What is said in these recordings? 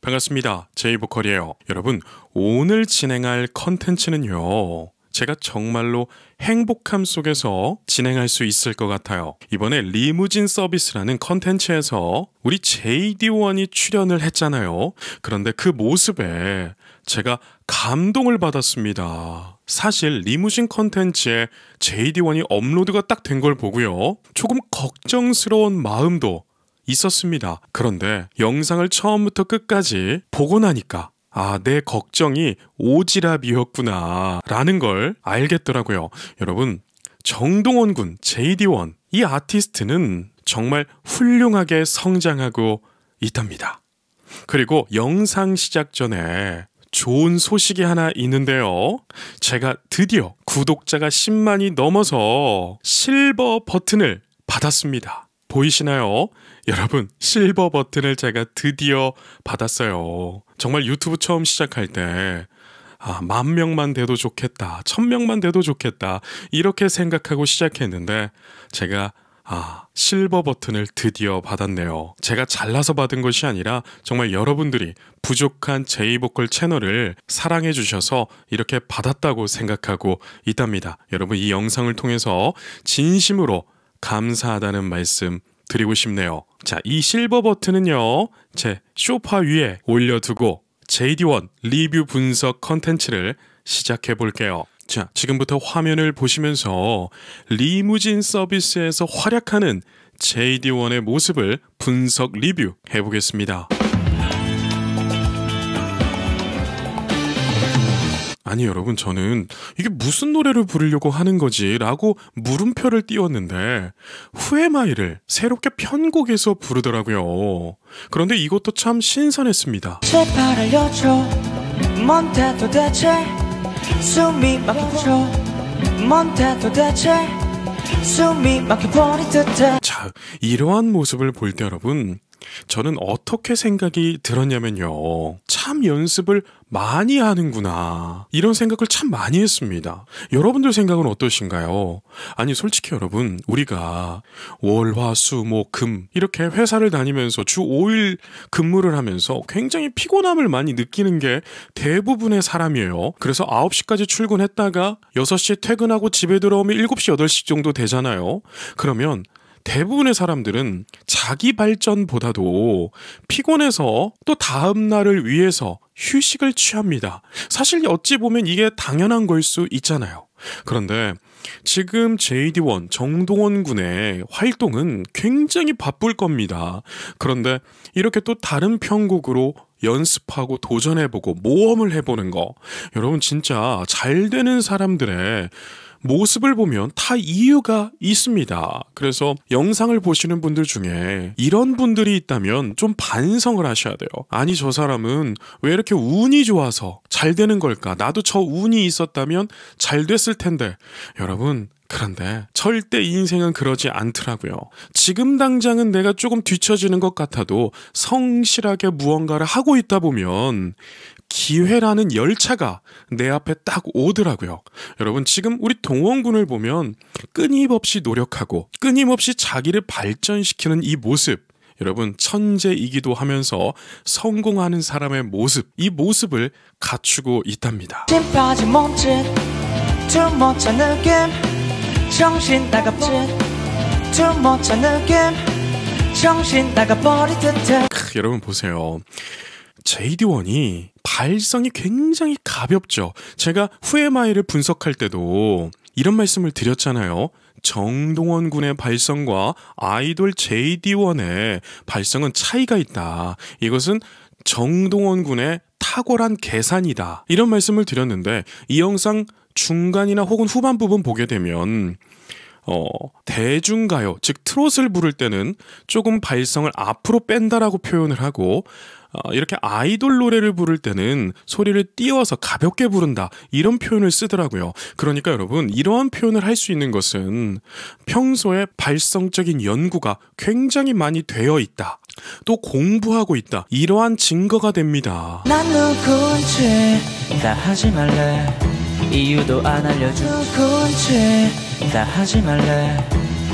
반갑습니다. 제이보컬이에요. 여러분, 오늘 진행할 컨텐츠는요. 제가 정말로 행복함 속에서 진행할 수 있을 것 같아요. 이번에 리무진 서비스라는 컨텐츠에서 우리 JD1이 출연을 했잖아요. 그런데 그 모습에 제가 감동을 받았습니다. 사실 리무진 컨텐츠에 JD1이 업로드가 딱 된 걸 보고요. 조금 걱정스러운 마음도 있었습니다. 그런데 영상을 처음부터 끝까지 보고 나니까 아, 내 걱정이 오지랖이었구나. 라는 걸 알겠더라고요. 여러분, 정동원 군, JD1. 이 아티스트는 정말 훌륭하게 성장하고 있답니다. 그리고 영상 시작 전에 좋은 소식이 하나 있는데요. 제가 드디어 구독자가 10만이 넘어서 실버 버튼을 받았습니다. 보이시나요? 여러분, 실버 버튼을 제가 드디어 받았어요. 정말 유튜브 처음 시작할 때, 아, 만 명만 돼도 좋겠다. 천 명만 돼도 좋겠다. 이렇게 생각하고 시작했는데, 제가 아, 실버 버튼을 드디어 받았네요. 제가 잘나서 받은 것이 아니라 정말 여러분들이 부족한 제이보컬 채널을 사랑해 주셔서 이렇게 받았다고 생각하고 있답니다. 여러분 이 영상을 통해서 진심으로 감사하다는 말씀 드리고 싶네요. 자, 이 실버 버튼은요. 제 쇼파 위에 올려두고 JD1 리뷰 분석 컨텐츠를 시작해 볼게요. 자, 지금부터 화면을 보시면서 리무진 서비스에서 활약하는 JD1의 모습을 분석 리뷰해 보겠습니다. 아니 여러분 저는 이게 무슨 노래를 부르려고 하는 거지라고 물음표를 띄웠는데 후에마이를 새롭게 편곡해서 부르더라고요. 그런데 이것도 참 신선했습니다. 제발 알려줘 뭔데 도대체 숨이 막혀 뭔데 도대체 숨이 막혀버린 듯해 자 이러한 모습을 볼 때 여러분 저는 어떻게 생각이 들었냐면요. 참 연습을 많이 하는구나. 이런 생각을 참 많이 했습니다. 여러분들 생각은 어떠신가요? 아니, 솔직히 여러분, 우리가 월, 화, 수, 목, 금, 이렇게 회사를 다니면서 주 5일 근무를 하면서 굉장히 피곤함을 많이 느끼는 게 대부분의 사람이에요. 그래서 9시까지 출근했다가 6시에 퇴근하고 집에 들어오면 7시, 8시 정도 되잖아요. 그러면 대부분의 사람들은 자기 발전보다도 피곤해서 또 다음 날을 위해서 휴식을 취합니다. 사실 어찌 보면 이게 당연한 걸 수 있잖아요. 그런데 지금 JD1 정동원 군의 활동은 굉장히 바쁠 겁니다. 그런데 이렇게 또 다른 편곡으로 연습하고 도전해보고 모험을 해보는 거. 여러분 진짜 잘 되는 사람들의 모습을 보면 다 이유가 있습니다. 그래서 영상을 보시는 분들 중에 이런 분들이 있다면 좀 반성을 하셔야 돼요. 아니, 저 사람은 왜 이렇게 운이 좋아서 잘 되는 걸까? 나도 저 운이 있었다면 잘 됐을 텐데. 여러분, 그런데 절대 인생은 그러지 않더라고요. 지금 당장은 내가 조금 뒤처지는 것 같아도 성실하게 무언가를 하고 있다 보면 기회라는 열차가 내 앞에 딱 오더라고요. 여러분, 지금 우리 동원군을 보면 끊임없이 노력하고 끊임없이 자기를 발전시키는 이 모습, 여러분, 천재이기도 하면서 성공하는 사람의 모습, 이 모습을 갖추고 있답니다. 크, 여러분 보세요. JD1이 발성이 굉장히 가볍죠. 제가 후에마이를 분석할 때도 이런 말씀을 드렸잖아요. 정동원 군의 발성과 아이돌 JD1의 발성은 차이가 있다. 이것은 정동원 군의 탁월한 계산이다. 이런 말씀을 드렸는데 이 영상 중간이나 혹은 후반 부분 보게 되면 어, 대중가요, 즉 트롯을 부를 때는 조금 발성을 앞으로 뺀다라고 표현을 하고 어, 이렇게 아이돌 노래를 부를 때는 소리를 띄워서 가볍게 부른다 이런 표현을 쓰더라고요. 그러니까 여러분 이러한 표현을 할 수 있는 것은 평소에 발성적인 연구가 굉장히 많이 되어 있다. 또 공부하고 있다. 이러한 증거가 됩니다. 난 누군지 다 하지 말래. 이유도 안 알려준 채나 하지 말래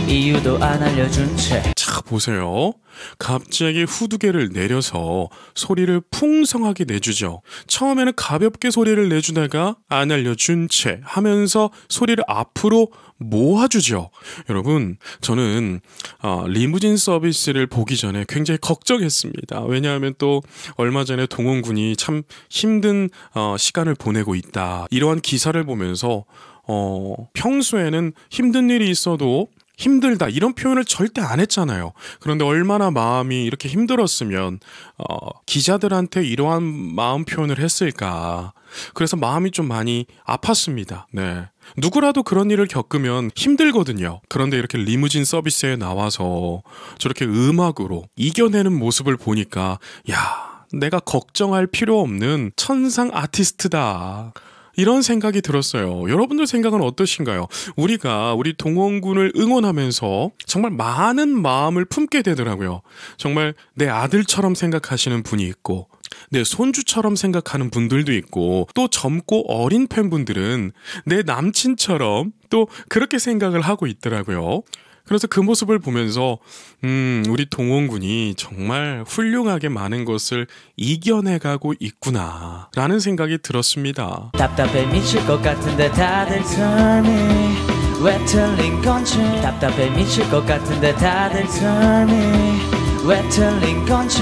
이유도 안 알려준 채 자 보세요 갑자기 후두개를 내려서 소리를 풍성하게 내주죠. 처음에는 가볍게 소리를 내주다가 안 알려준 채 하면서 소리를 앞으로 모아주죠. 여러분, 저는 어, 리무진 서비스를 보기 전에 굉장히 걱정했습니다. 왜냐하면 또 얼마 전에 동원군이 참 힘든 어, 시간을 보내고 있다. 이러한 기사를 보면서 어, 평소에는 힘든 일이 있어도 힘들다 이런 표현을 절대 안 했잖아요. 그런데 얼마나 마음이 이렇게 힘들었으면 어, 기자들한테 이러한 마음 표현을 했을까. 그래서 마음이 좀 많이 아팠습니다. 네. 누구라도 그런 일을 겪으면 힘들거든요. 그런데 이렇게 리무진 서비스에 나와서 저렇게 음악으로 이겨내는 모습을 보니까 야, 내가 걱정할 필요 없는 천상 아티스트다. 이런 생각이 들었어요. 여러분들 생각은 어떠신가요? 우리가 우리 동원군을 응원하면서 정말 많은 마음을 품게 되더라고요. 정말 내 아들처럼 생각하시는 분이 있고 내 손주처럼 생각하는 분들도 있고 또 젊고 어린 팬분들은 내 남친처럼 또 그렇게 생각을 하고 있더라고요. 그래서 그 모습을 보면서 음, 우리 동원군이 정말 훌륭하게 많은 것을 이겨내가고 있구나라는 생각이 들었습니다. 답답해 미칠 것 같은데 다들 t u 왜 틀린 건지 답답해 미칠 것 같은데 다들 t u 왜 틀린 건지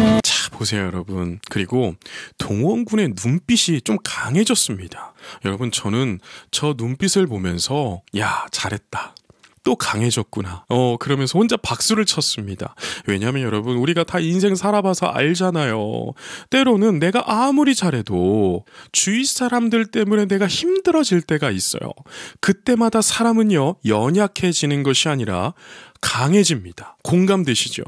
보세요, 여러분. 그리고 동원군의 눈빛이 좀 강해졌습니다. 여러분, 저는 저 눈빛을 보면서, 야, 잘했다. 또 강해졌구나. 어, 그러면서 혼자 박수를 쳤습니다. 왜냐면 여러분, 우리가 다 인생 살아봐서 알잖아요. 때로는 내가 아무리 잘해도 주위 사람들 때문에 내가 힘들어질 때가 있어요. 그때마다 사람은요, 연약해지는 것이 아니라 강해집니다. 공감되시죠?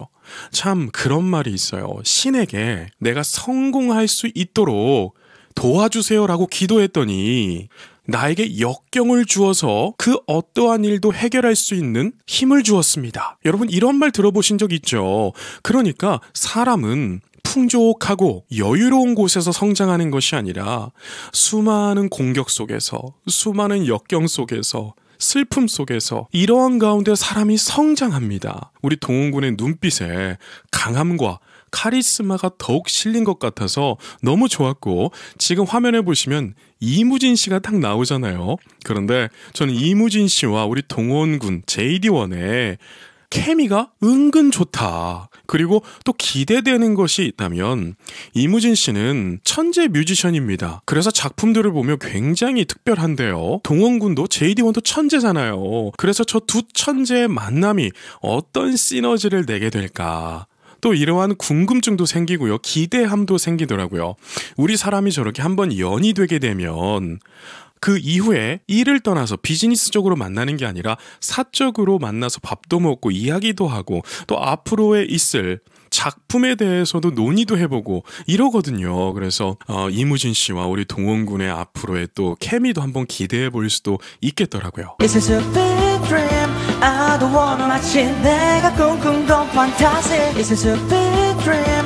참, 그런 말이 있어요. 신에게 내가 성공할 수 있도록 도와주세요라고 기도했더니 나에게 역경을 주어서 그 어떠한 일도 해결할 수 있는 힘을 주었습니다. 여러분 이런 말 들어보신 적 있죠? 그러니까 사람은 풍족하고 여유로운 곳에서 성장하는 것이 아니라 수많은 공격 속에서 수많은 역경 속에서 슬픔 속에서 이러한 가운데 사람이 성장합니다. 우리 동훈군의 눈빛에 강함과 카리스마가 더욱 실린 것 같아서 너무 좋았고 지금 화면에 보시면 이무진 씨가 딱 나오잖아요. 그런데 저는 이무진 씨와 우리 동원군 JD1의 케미가 은근 좋다. 그리고 또 기대되는 것이 있다면 이무진 씨는 천재 뮤지션입니다. 그래서 작품들을 보면 굉장히 특별한데요. 동원군도 JD1도 천재잖아요. 그래서 저 두 천재의 만남이 어떤 시너지를 내게 될까? 또 이러한 궁금증도 생기고요. 기대함도 생기더라고요. 우리 사람이 저렇게 한번 연이 되게 되면 그 이후에 일을 떠나서 비즈니스적으로 만나는 게 아니라 사적으로 만나서 밥도 먹고 이야기도 하고 또 앞으로에 있을 작품에 대해서도 논의도 해보고 이러거든요. 그래서 어, 이무진 씨와 우리 동원군의 앞으로의 또 케미도 한번 기대해 볼 수도 있겠더라고요. I don't wanna m a 내가 꿈꾼 건 fantasy. It's a big dream.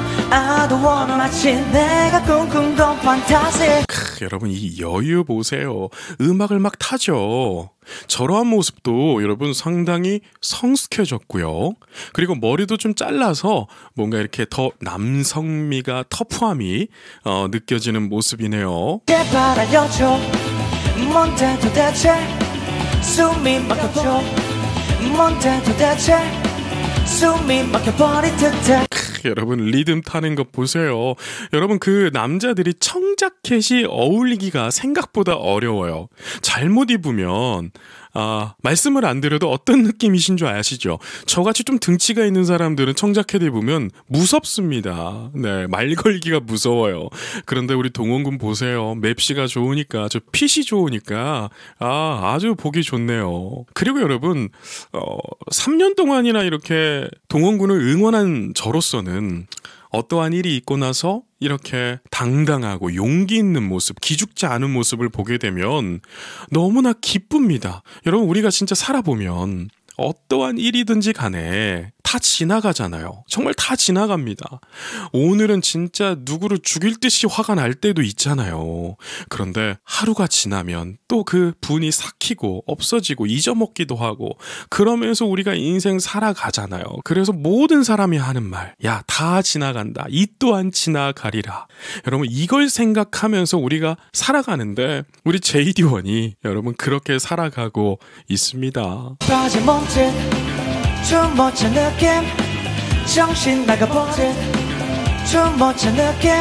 크, 여러분 이 여유 보세요. 음악을 막 타죠. 저러한 모습도 여러분 상당히 성숙해졌고요. 그리고 머리도 좀 잘라서 뭔가 이렇게 더 남성미가 터프함이 어, 느껴지는 모습이네요. 제발 알려줘 뭔데 도대체 숨이 막혀줘 뭔데 도대체 숨이 막혀버린 듯한 여러분 리듬 타는 거 보세요. 여러분 그 남자들이 청자켓이 어울리기가 생각보다 어려워요. 잘못 입으면 아, 말씀을 안 드려도 어떤 느낌이신 줄 아시죠? 저같이 좀 등치가 있는 사람들은 청자캐을 보면 무섭습니다. 네, 말 걸기가 무서워요. 그런데 우리 동원군 보세요. 맵시가 좋으니까, 저 핏이 좋으니까, 아, 아주 보기 좋네요. 그리고 여러분, 어, 3년 동안이나 이렇게 동원군을 응원한 저로서는 어떠한 일이 있고 나서 이렇게 당당하고 용기 있는 모습, 기죽지 않은 모습을 보게 되면 너무나 기쁩니다. 여러분, 우리가 진짜 살아보면 어떠한 일이든지 간에 다 지나가잖아요. 정말 다 지나갑니다. 오늘은 진짜 누구를 죽일 듯이 화가 날 때도 있잖아요. 그런데 하루가 지나면 또 그 분이 삭히고 없어지고 잊어먹기도 하고 그러면서 우리가 인생 살아가잖아요. 그래서 모든 사람이 하는 말, 야, 다 지나간다. 이 또한 지나가리라. 여러분, 이걸 생각하면서 우리가 살아가는데 우리 제이디원이 여러분 그렇게 살아가고 있습니다. 숨못 찬 느낌 정신 나가버린 숨못 찬 느낌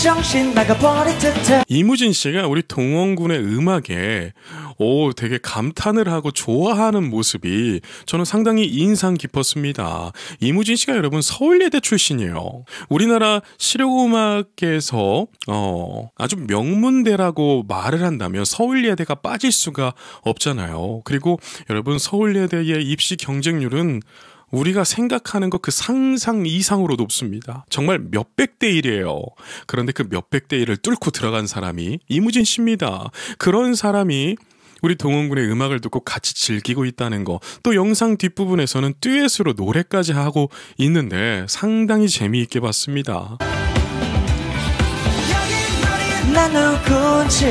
정신 나가버린 듯해 이무진 씨가 우리 동원군의 음악에 오 되게 감탄을 하고 좋아하는 모습이 저는 상당히 인상 깊었습니다. 이무진 씨가 여러분 서울예대 출신이에요. 우리나라 실용음악에서 어, 아주 명문대라고 말을 한다면 서울예대가 빠질 수가 없잖아요. 그리고 여러분 서울예대의 입시 경쟁률은 우리가 생각하는 것 그 상상 이상으로 높습니다. 정말 몇백 대 1이에요. 그런데 그 몇백 대 1을 뚫고 들어간 사람이 이무진 씨입니다. 그런 사람이 우리 동원군의 음악을 듣고 같이 즐기고 있다는 거, 또 영상 뒷부분에서는 듀엣으로 노래까지 하고 있는데 상당히 재미있게 봤습니다. 나 누군지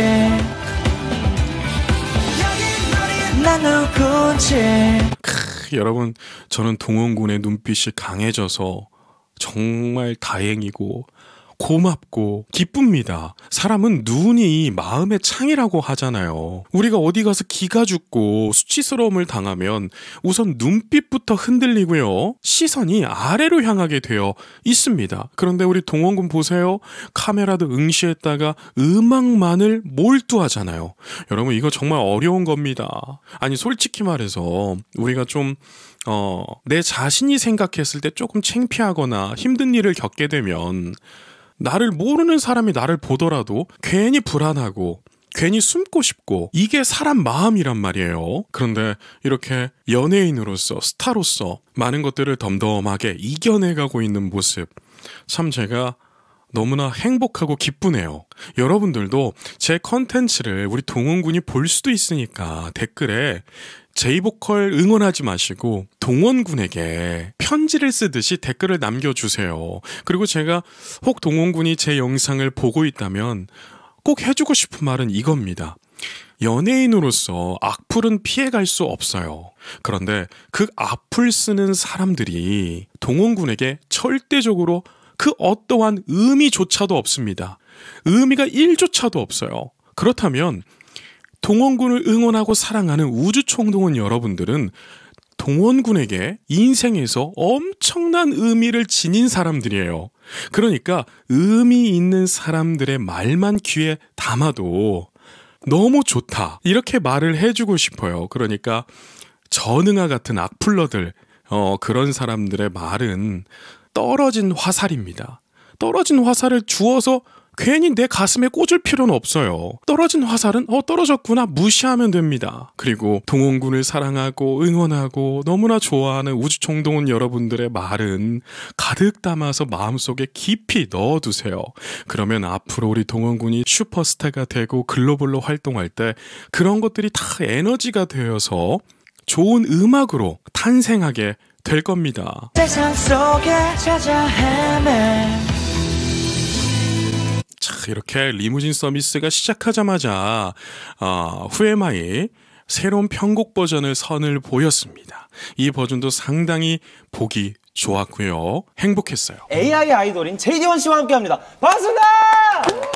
나 누군지 여러분 저는 동원군의 눈빛이 강해져서 정말 다행이고 고맙고 기쁩니다. 사람은 눈이 마음의 창이라고 하잖아요. 우리가 어디 가서 기가 죽고 수치스러움을 당하면 우선 눈빛부터 흔들리고요. 시선이 아래로 향하게 되어 있습니다. 그런데 우리 동원군 보세요. 카메라도 응시했다가 음악만을 몰두하잖아요. 여러분 이거 정말 어려운 겁니다. 아니 솔직히 말해서 우리가 좀 어, 내 자신이 생각했을 때 조금 창피하거나 힘든 일을 겪게 되면 나를 모르는 사람이 나를 보더라도 괜히 불안하고 괜히 숨고 싶고 이게 사람 마음이란 말이에요. 그런데 이렇게 연예인으로서 스타로서 많은 것들을 덤덤하게 이겨내가고 있는 모습 참 제가 너무나 행복하고 기쁘네요. 여러분들도 제 컨텐츠를 우리 동원군이 볼 수도 있으니까 댓글에 제이보컬 응원하지 마시고 동원군에게 편지를 쓰듯이 댓글을 남겨주세요. 그리고 제가 혹 동원군이 제 영상을 보고 있다면 꼭 해주고 싶은 말은 이겁니다. 연예인으로서 악플은 피해갈 수 없어요. 그런데 그 악플 쓰는 사람들이 동원군에게 절대적으로 그 어떠한 의미조차도 없습니다. 의미가 1조차도 없어요. 그렇다면 동원군을 응원하고 사랑하는 우주총동원 여러분들은 동원군에게 인생에서 엄청난 의미를 지닌 사람들이에요. 그러니까 의미 있는 사람들의 말만 귀에 담아도 너무 좋다. 이렇게 말을 해주고 싶어요. 그러니까 전응아 같은 악플러들, 어, 그런 사람들의 말은 떨어진 화살입니다. 떨어진 화살을 주어서 괜히 내 가슴에 꽂을 필요는 없어요. 떨어진 화살은 어 떨어졌구나 무시하면 됩니다. 그리고 동원군을 사랑하고 응원하고 너무나 좋아하는 우주총동원 여러분들의 말은 가득 담아서 마음속에 깊이 넣어두세요. 그러면 앞으로 우리 동원군이 슈퍼스타가 되고 글로벌로 활동할 때 그런 것들이 다 에너지가 되어서 좋은 음악으로 탄생하게 될 겁니다. 자, 이렇게 리무진 서비스가 시작하자마자 어, 후에마이 새로운 편곡 버전의 선을 보였습니다. 이 버전도 상당히 보기 좋았고요. 행복했어요. AI 아이돌인 제이원 씨와 함께합니다. 반갑습니다.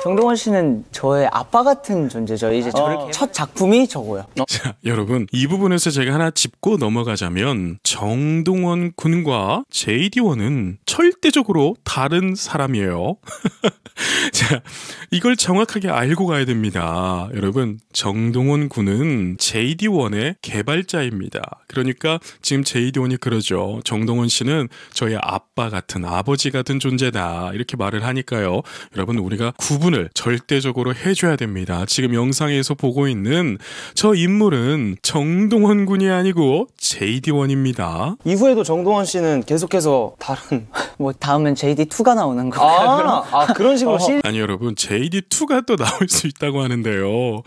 정동원 씨는 저의 아빠 같은 존재죠. 이제 어. 첫 작품이 저고요. 어. 자, 여러분 이 부분에서 제가 하나 짚고 넘어가자면 정동원 군과 JD1은 절대적으로 다른 사람이에요. 자, 이걸 정확하게 알고 가야 됩니다. 여러분, 정동원 군은 JD1의 개발자입니다. 그러니까 지금 JD1이 그러죠. 정동원 씨는 하나님 저희 아빠 같은 아버지 같은 존재다. 이렇게 말을 하니까요. 여러분 우리가 구분을 절대적으로 해줘야 됩니다. 지금 영상에서 보고 있는 저 인물은 정동원 군이 아니고 JD1입니다. 이후에도 정동원 씨는 계속해서 다른 뭐 다음엔 JD2가 나오는 거. 아, 아 그런 식으로 어. 시... 아니 여러분 JD2가 또 나올 수 있다고 하는데요.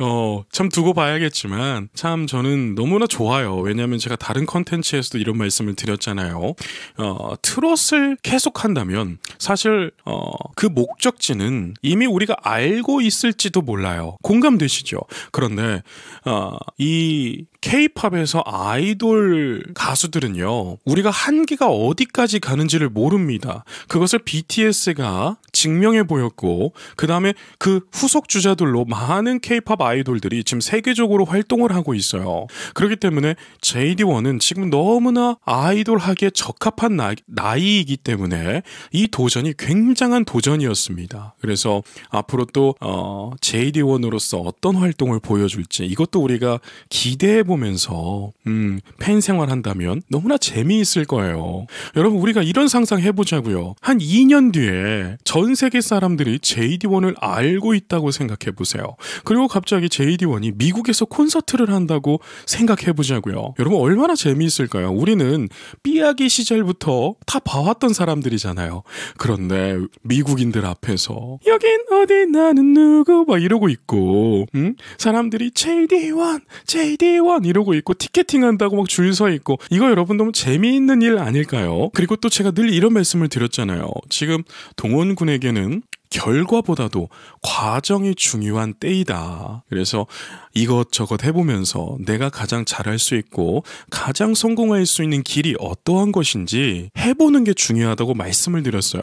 어, 참 두고 봐야겠지만 참 저는 너무나 좋아요. 왜냐하면 제가 다른 컨텐츠에서도 이런 말씀을 드렸잖아요. 어, 트롯을 계속한다면 사실 어, 그 목적지는 이미 우리가 알고 있을지도 몰라요. 공감되시죠? 그런데 어, 이 케이팝에서 아이돌 가수들은요 우리가 한계가 어디까지 가는지를 모릅니다. 그것을 BTS가 증명해 보였고 그 다음에 그 후속 주자들로 많은 케이팝 아이돌들이 지금 세계적으로 활동을 하고 있어요. 그렇기 때문에 JD1은 지금 너무나 아이돌하게 적합한 나이, 나이이기 때문에 이 도전이 굉장한 도전이었습니다. 그래서 앞으로 또 어, JD1으로서 어떤 활동을 보여줄지 이것도 우리가 기대해 보면서 음, 팬 생활한다면 너무나 재미있을 거예요. 여러분 우리가 이런 상상 해보자고요. 한 2년 뒤에 전 세계 사람들이 JD1을 알고 있다고 생각해 보세요. 그리고 갑자기 JD1이 미국에서 콘서트를 한다고 생각해 보자고요. 여러분 얼마나 재미있을까요? 우리는 삐약이 시절부터 다 봐왔던 사람들이잖아요. 그런데 미국인들 앞에서 여긴 어디 나는 누구 막 이러고 있고 응? 사람들이 JD1 JD1 이러고 있고 티켓팅 한다고 막 줄 서 있고 이거 여러분 너무 재미있는 일 아닐까요? 그리고 또 제가 늘 이런 말씀을 드렸잖아요. 지금 동원군에게는 결과보다도 과정이 중요한 때이다. 그래서 이것저것 해보면서 내가 가장 잘할 수 있고 가장 성공할 수 있는 길이 어떠한 것인지 해보는 게 중요하다고 말씀을 드렸어요.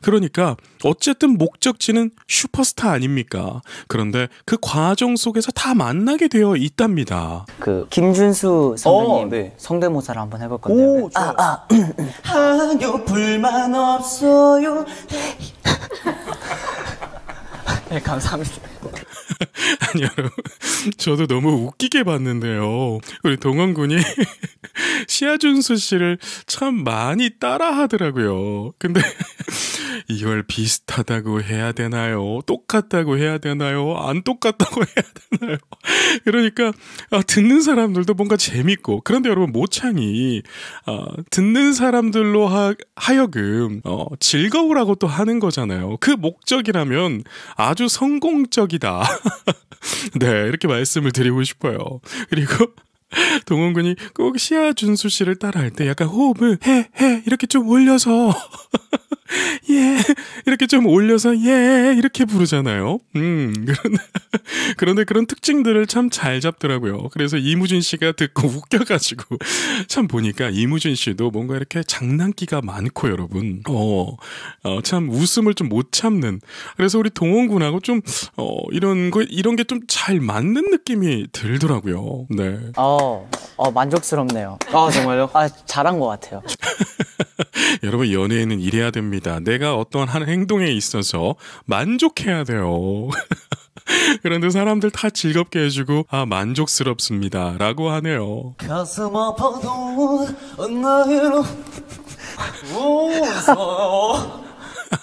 그러니까 어쨌든 목적지는 슈퍼스타 아닙니까? 그런데 그 과정 속에서 다 만나게 되어 있답니다. 그 김준수 선배님 어, 네. 성대모사를 한번 해볼 건데요. 아, 아. 하요 불만 없어요. 네, 감사합니다. 아니 여러분 저도 너무 웃기게 봤는데요 우리 동원군이 시아준수 씨를 참 많이 따라 하더라고요 근데 이걸 비슷하다고 해야 되나요? 똑같다고 해야 되나요? 안 똑같다고 해야 되나요? 그러니까 아, 듣는 사람들도 뭔가 재밌고 그런데 여러분 모창이 아, 듣는 사람들로 하, 여금 어, 즐거우라고 또 하는 거잖아요. 그 목적이라면 아주 성공적이다. 네 이렇게 말씀을 드리고 싶어요. 그리고 동원군이 꼭 시아 준수 씨를 따라할 때 약간 호흡을 해, 해, 이렇게 좀 올려서 예 이렇게 좀 올려서 예 이렇게 부르잖아요. 음 그런데 그런 특징들을 참 잘 잡더라고요. 그래서 이무진 씨가 듣고 웃겨가지고 참 보니까 이무진 씨도 뭔가 이렇게 장난기가 많고 여러분 어참 어, 어 웃음을 좀 못 참는 그래서 우리 동원군하고 좀 어, 이런 거 이런 게 좀 잘 맞는 느낌이 들더라고요. 네. 어, 어 만족스럽네요. 아 정말요? 아 잘한 것 같아요. 여러분 연애는 이래야 됩니다. 내가 내가 어떤 한 행동에 있어서 만족해야 돼요. 그런데 사람들 다 즐겁게 해주고 아 만족스럽습니다라고 하네요. 가슴 아파도 나로 웃어.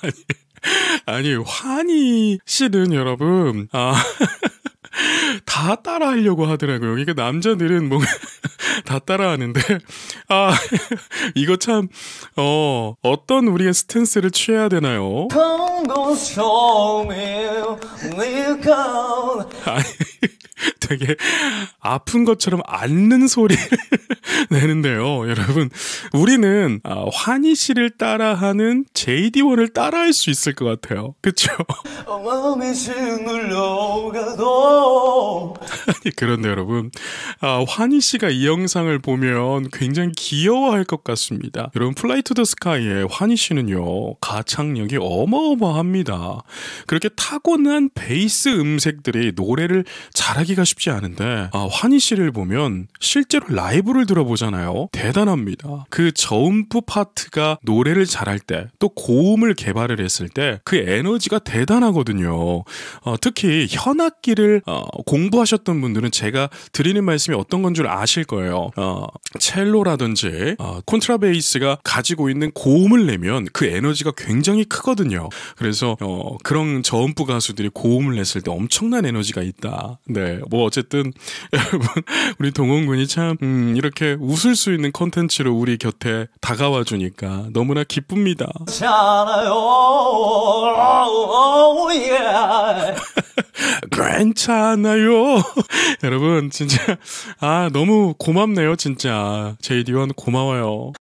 아니, 아니 환희 씨는 여러분 아. 다 따라 하려고 하더라고요. 그러니까 남자들은 뭔가 다 따라 하는데, 아, 이거 참, 어, 어떤 우리의 스탠스를 취해야 되나요? 아니, 되게 아픈 것처럼 앓는 소리를 내는데요. 여러분, 우리는 아, 환희 씨를 따라하는 JD1을 따라할 수 있을 것 같아요. 그쵸? 그런데 여러분, 아, 환희 씨가 이 영상을 보면 굉장히 귀여워할 것 같습니다. 여러분, 플라이 투 더 스카이의 환희 씨는요, 가창력이 어마어마합니다. 그렇게 타고난 베이스 음색들이 노래를 잘하기가 쉽지 않은데, 아, 환희 씨를 보면 실제로 라이브를 들어보잖아요. 대단합니다. 그저음프 파트가 노래를 잘할 때, 또 고음을 개발을 했을 때, 그 에너지가 대단하거든요. 어, 특히 현악기를 어, 어, 공부하셨던 분들은 제가 드리는 말씀이 어떤 건 줄 아실 거예요. 어, 첼로라든지 어, 콘트라베이스가 가지고 있는 고음을 내면 그 에너지가 굉장히 크거든요. 그래서 어, 그런 저음부 가수들이 고음을 냈을 때 엄청난 에너지가 있다. 네, 뭐 어쨌든 여러분 우리 동원군이 참 음, 이렇게 웃을 수 있는 컨텐츠로 우리 곁에 다가와 주니까 너무나 기쁩니다. 괜찮아요. 않아요. 여러분, 진짜, 아, 너무 고맙네요, 진짜. 제이디원 고마워요.